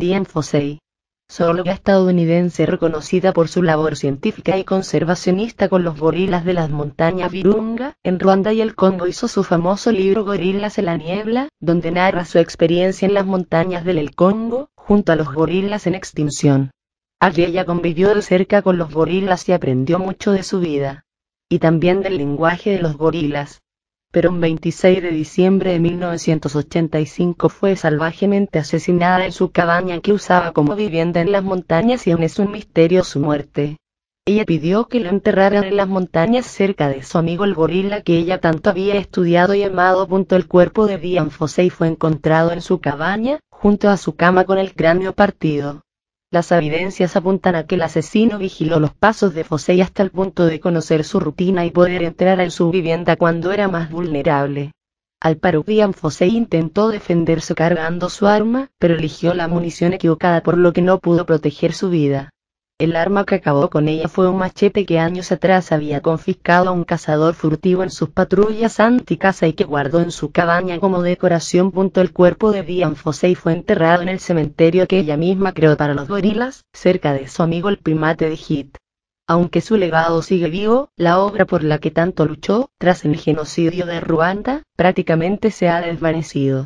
Diane Fossey. Zoóloga estadounidense reconocida por su labor científica y conservacionista con los gorilas de las montañas Virunga, en Ruanda y el Congo hizo su famoso libro Gorilas en la Niebla, donde narra su experiencia en las montañas del El Congo, junto a los gorilas en extinción. Allí ella convivió de cerca con los gorilas y aprendió mucho de su vida. Y también del lenguaje de los gorilas, pero un 26 de diciembre de 1985 fue salvajemente asesinada en su cabaña que usaba como vivienda en las montañas y aún es un misterio su muerte. Ella pidió que lo enterraran en las montañas cerca de su amigo el gorila que ella tanto había estudiado y amado. El cuerpo de Dian Fossey fue encontrado en su cabaña, junto a su cama con el cráneo partido. Las evidencias apuntan a que el asesino vigiló los pasos de Fosey hasta el punto de conocer su rutina y poder entrar en su vivienda cuando era más vulnerable. Al Parubian Fosey intentó defenderse cargando su arma, pero eligió la munición equivocada por lo que no pudo proteger su vida. El arma que acabó con ella fue un machete que años atrás había confiscado a un cazador furtivo en sus patrullas anticasa y que guardó en su cabaña como decoración. El cuerpo de Diane Fossey fue enterrado en el cementerio que ella misma creó para los gorilas, cerca de su amigo el primate de Hit. Aunque su legado sigue vivo, la obra por la que tanto luchó, tras el genocidio de Ruanda, prácticamente se ha desvanecido.